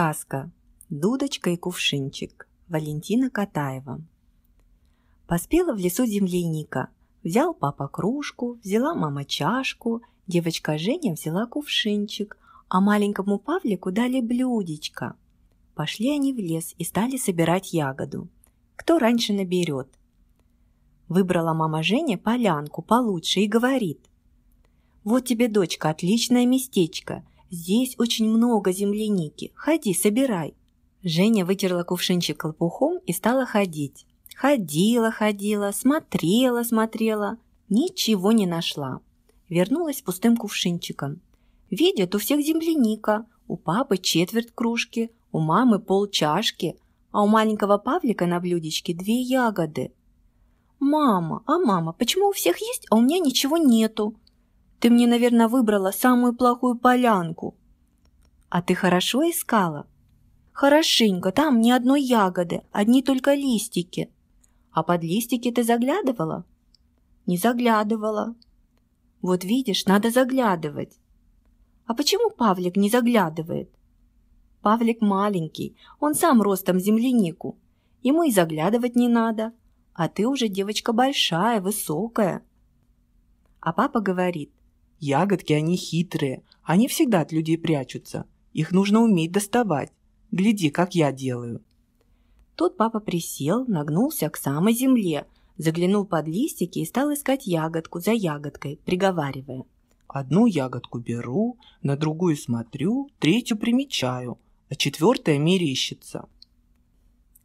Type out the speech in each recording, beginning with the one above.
Сказка «Дудочка и кувшинчик» Валентина Катаева Поспела в лесу земляника. Взял папа кружку, взяла мама чашку, девочка Женя взяла кувшинчик, а маленькому Павлику дали блюдечко. Пошли они в лес и стали собирать ягоду. Кто раньше наберет? Выбрала мама Женя полянку получше и говорит. «Вот тебе, дочка, отличное местечко. Здесь очень много земляники. Ходи, собирай. Женя вытерла кувшинчик колпухом и стала ходить. Ходила, ходила, смотрела, смотрела. Ничего не нашла. Вернулась пустым кувшинчиком. Видят, у всех земляника. У папы четверть кружки, у мамы пол чашки, а у маленького Павлика на блюдечке две ягоды. «Мама, а мама, почему у всех есть, а у меня ничего нету?» Ты мне, наверное, выбрала самую плохую полянку». «А ты хорошо искала?» «Хорошенько, там ни одной ягоды, одни только листики». «А под листики ты заглядывала?» «Не заглядывала». «Вот видишь, надо заглядывать». «А почему Павлик не заглядывает?» «Павлик маленький, он сам ростом землянику. Ему и заглядывать не надо. А ты уже девочка большая, высокая». А папа говорит, Ягодки они хитрые, они всегда от людей прячутся. Их нужно уметь доставать. Гляди, как я делаю». Тут папа присел, нагнулся к самой земле, заглянул под листики и стал искать ягодку за ягодкой, приговаривая. «Одну ягодку беру, на другую смотрю, третью примечаю, а четвертая мерещится».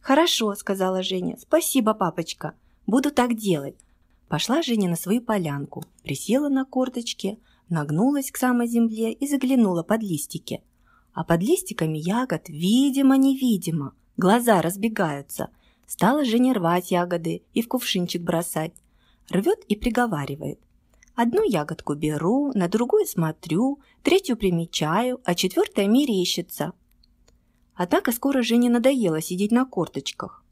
«Хорошо», — сказала Женя. «Спасибо, папочка. Буду так делать. Пошла Женя на свою полянку, присела на корточки, нагнулась к самой земле и заглянула под листики. А под листиками ягод, видимо-невидимо, глаза разбегаются. Стала Женя рвать ягоды и в кувшинчик бросать. Рвет и приговаривает. Одну ягодку беру, на другую смотрю, третью примечаю, а четвертая мерещится. Однако скоро Жене надоело сидеть на корточках.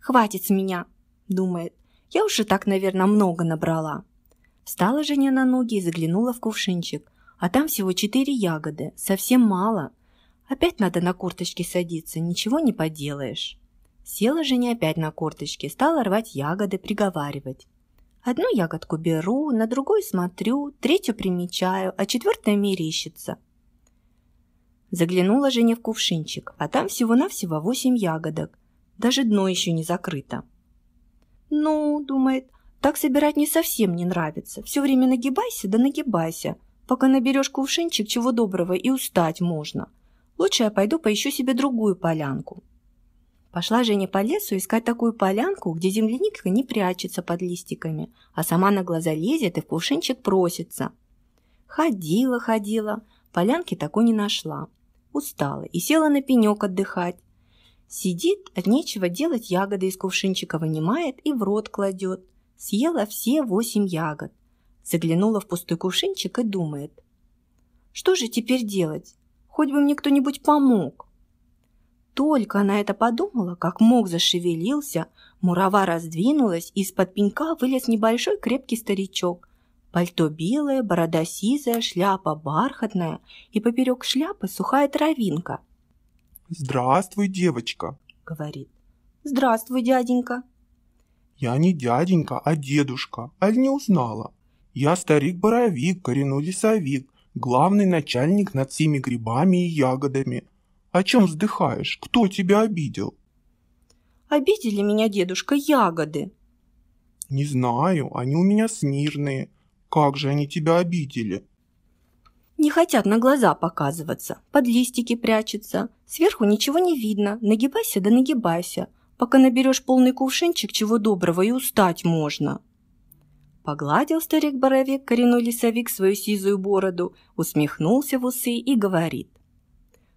«Хватит с меня!» – думает. Я уже так, наверное, много набрала. Встала Женя на ноги и заглянула в кувшинчик. А там всего четыре ягоды. Совсем мало. Опять надо на корточки садиться. Ничего не поделаешь. Села Женя опять на корточки. Стала рвать ягоды, приговаривать. Одну ягодку беру, на другую смотрю, третью примечаю, а четвертая мерещится. Заглянула Женя в кувшинчик, а там всего-навсего восемь ягодок. Даже дно еще не закрыто. «Ну, — думает, — так собирать не совсем не нравится. Все время нагибайся, да нагибайся, пока наберешь кувшинчик чего доброго и устать можно. Лучше я пойду поищу себе другую полянку». Пошла Женя по лесу искать такую полянку, где земляника не прячется под листиками, а сама на глаза лезет и в кувшинчик просится. Ходила, ходила, полянки такой не нашла. Устала и села на пенек отдыхать. Сидит, от нечего делать ягоды из кувшинчика вынимает и в рот кладет. Съела все восемь ягод. Заглянула в пустой кувшинчик и думает. Что же теперь делать? Хоть бы мне кто-нибудь помог. Только она это подумала, как мог зашевелился, мурава раздвинулась, и из-под пенька вылез небольшой крепкий старичок. Пальто белое, борода сизая, шляпа бархатная, и поперек шляпы сухая травинка – «Здравствуй, девочка», — говорит. «Здравствуй, дяденька». «Я не дяденька, а дедушка. Аль не узнала. Я старик-боровик, коренной лесовик, главный начальник над всеми грибами и ягодами. О чем вздыхаешь? Кто тебя обидел?» «Обидели меня, дедушка, ягоды». «Не знаю, они у меня смирные. Как же они тебя обидели?» Не хотят на глаза показываться, под листики прячутся. Сверху ничего не видно, нагибайся да нагибайся, пока наберешь полный кувшинчик, чего доброго, и устать можно. Погладил старик-боровик коренной лесовик свою сизую бороду, усмехнулся в усы и говорит.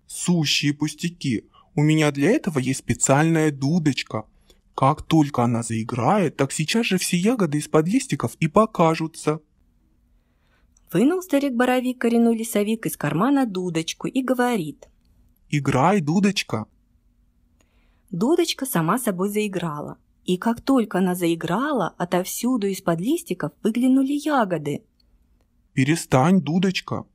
«Сущие пустяки, у меня для этого есть специальная дудочка. Как только она заиграет, так сейчас же все ягоды из-под листиков и покажутся». Вынул старик-боровик коренной лесовик из кармана дудочку и говорит. «Играй, дудочка!» Дудочка сама собой заиграла. И как только она заиграла, отовсюду из-под листиков выглянули ягоды. «Перестань, дудочка!»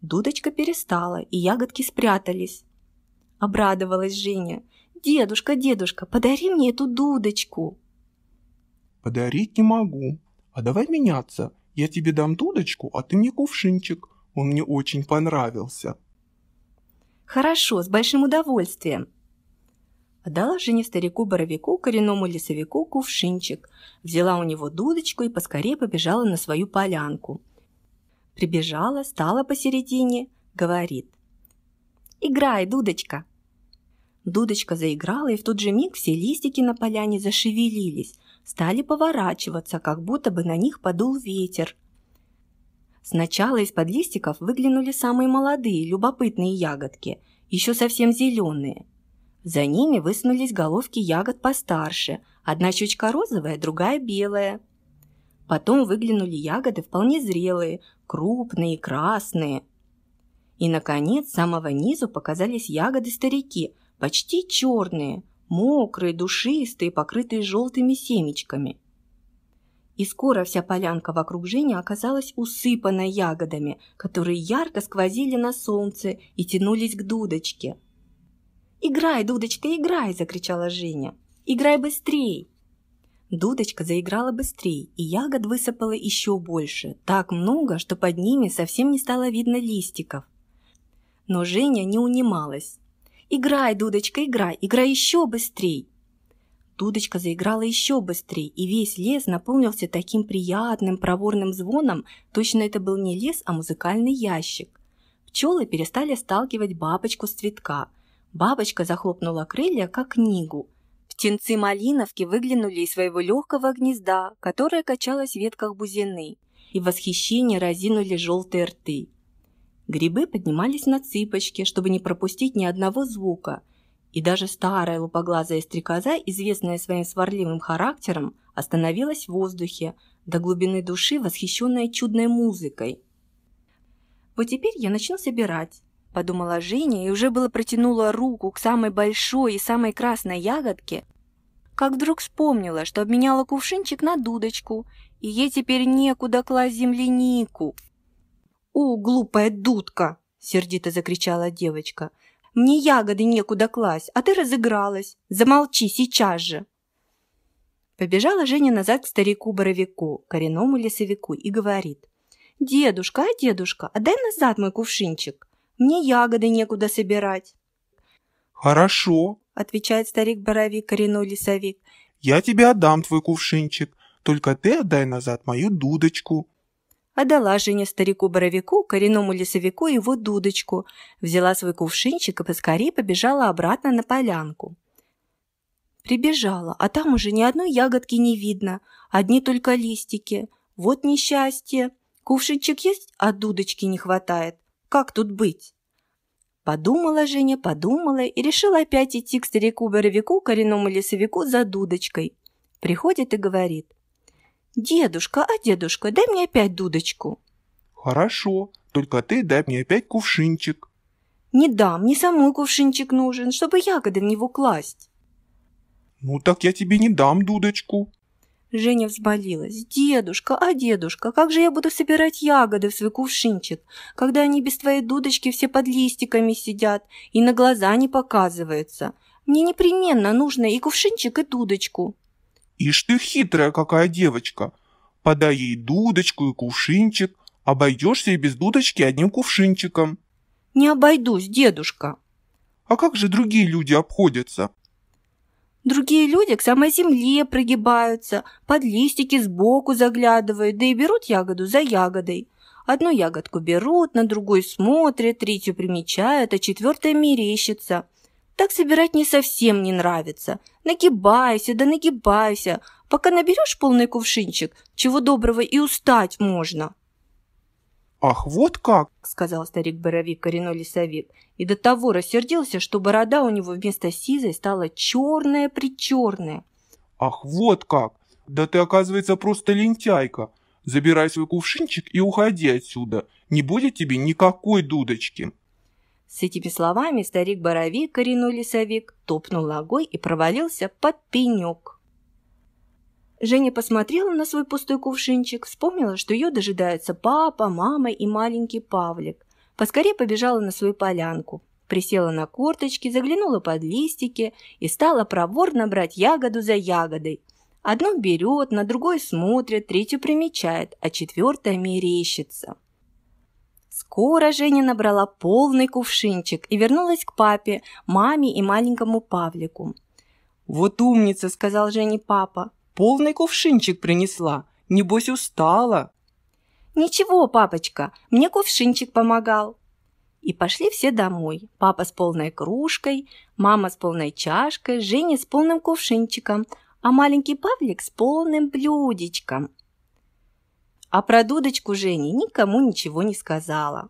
Дудочка перестала, и ягодки спрятались. Обрадовалась Женя. «Дедушка, дедушка, подари мне эту дудочку!» «Подарить не могу, а давай меняться. Я тебе дам дудочку, а ты мне кувшинчик. Он мне очень понравился». «Хорошо, с большим удовольствием», Отдала жене старику-боровику, коренному лесовику, кувшинчик, взяла у него дудочку и поскорее побежала на свою полянку. Прибежала, стала посередине, говорит. «Играй, дудочка!» Дудочка заиграла, и в тот же миг все листики на поляне зашевелились, стали поворачиваться, как будто бы на них подул ветер. Сначала из-под листиков выглянули самые молодые, любопытные ягодки, еще совсем зеленые. За ними высунулись головки ягод постарше, одна щечка розовая, другая белая. Потом выглянули ягоды вполне зрелые, крупные, красные. И, наконец, с самого низу показались ягоды-старики, почти черные – мокрые, душистые, покрытые желтыми семечками. И скоро вся полянка вокруг Жени оказалась усыпана ягодами, которые ярко сквозили на солнце и тянулись к дудочке. «Играй, дудочка, играй!» – закричала Женя. «Играй быстрей!» Дудочка заиграла быстрей, и ягод высыпала еще больше, так много, что под ними совсем не стало видно листиков. Но Женя не унималась. «Играй, Дудочка, играй, играй еще быстрей!» Дудочка заиграла еще быстрее, и весь лес наполнился таким приятным проворным звоном, точно это был не лес, а музыкальный ящик. Пчелы перестали сталкивать бабочку с цветка. Бабочка захлопнула крылья, как книгу. Птенцы малиновки выглянули из своего легкого гнезда, которое качалось в ветках бузины, и в восхищении разинули желтые рты. Грибы поднимались на цыпочки, чтобы не пропустить ни одного звука, и даже старая лупоглазая стрекоза, известная своим сварливым характером, остановилась в воздухе, до глубины души восхищенная чудной музыкой. «Вот теперь я начну собирать», – подумала Женя и уже было протянула руку к самой большой и самой красной ягодке, как вдруг вспомнила, что обменяла кувшинчик на дудочку, и ей теперь некуда класть землянику. О, глупая дудка!» – сердито закричала девочка. «Мне ягоды некуда класть, а ты разыгралась! Замолчи сейчас же!» Побежала Женя назад к старику-боровику, кореному лесовику, и говорит. «Дедушка, а дедушка, отдай а назад мой кувшинчик. Мне ягоды некуда собирать». «Хорошо», — отвечает старик-боровик, коренной лесовик. «Я тебе отдам твой кувшинчик, только ты отдай назад мою дудочку». Отдала Женя старику-боровику, коренному лесовику его дудочку, взяла свой кувшинчик и поскорее побежала обратно на полянку. Прибежала, а там уже ни одной ягодки не видно, одни только листики. Вот несчастье. Кувшинчик есть, а дудочки не хватает. Как тут быть? Подумала Женя, подумала и решила опять идти к старику-боровику, коренному лесовику, за дудочкой. Приходит и говорит – «Дедушка, а дедушка, дай мне опять дудочку». «Хорошо, только ты дай мне опять кувшинчик». «Не дам, мне самой кувшинчик нужен, чтобы ягоды в него класть». «Ну так я тебе не дам дудочку». Женя взболилась. «Дедушка, а дедушка, как же я буду собирать ягоды в свой кувшинчик, когда они без твоей дудочки все под листиками сидят и на глаза не показываются? Мне непременно нужно и кувшинчик, и дудочку». Ишь ты хитрая какая девочка. Подай ей дудочку и кувшинчик. Обойдешься и без дудочки одним кувшинчиком. Не обойдусь, дедушка. А как же другие люди обходятся? Другие люди к самой земле прогибаются, под листики сбоку заглядывают, да и берут ягоду за ягодой. Одну ягодку берут, на другой смотрят, третью примечают, а четвертая мерещится. Так собирать не совсем не нравится. Нагибайся, да нагибайся, пока наберешь полный кувшинчик, чего доброго и устать можно». «Ах, вот как!» — сказал старик-боровик коренной лесовик. И до того рассердился, что борода у него вместо сизой стала черная-причерная. «Ах, вот как! Да ты, оказывается, просто лентяйка! Забирай свой кувшинчик и уходи отсюда! Не будет тебе никакой дудочки!» С этими словами старик Боровик, коренной лесовик, топнул ногой и провалился под пенек. Женя посмотрела на свой пустой кувшинчик, вспомнила, что ее дожидаются папа, мама и маленький Павлик. Поскорее побежала на свою полянку, присела на корточки, заглянула под листики и стала проворно брать ягоду за ягодой. Одну берет, на другой смотрит, третью примечает, а четвертая мерещится. Скоро Женя набрала полный кувшинчик и вернулась к папе, маме и маленькому Павлику. «Вот умница!» – сказал Жене папа. «Полный кувшинчик принесла. Небось, устала!» «Ничего, папочка, мне кувшинчик помогал!» И пошли все домой. Папа с полной кружкой, мама с полной чашкой, Женя с полным кувшинчиком, а маленький Павлик с полным блюдечком – а про дудочку Жени никому ничего не сказала.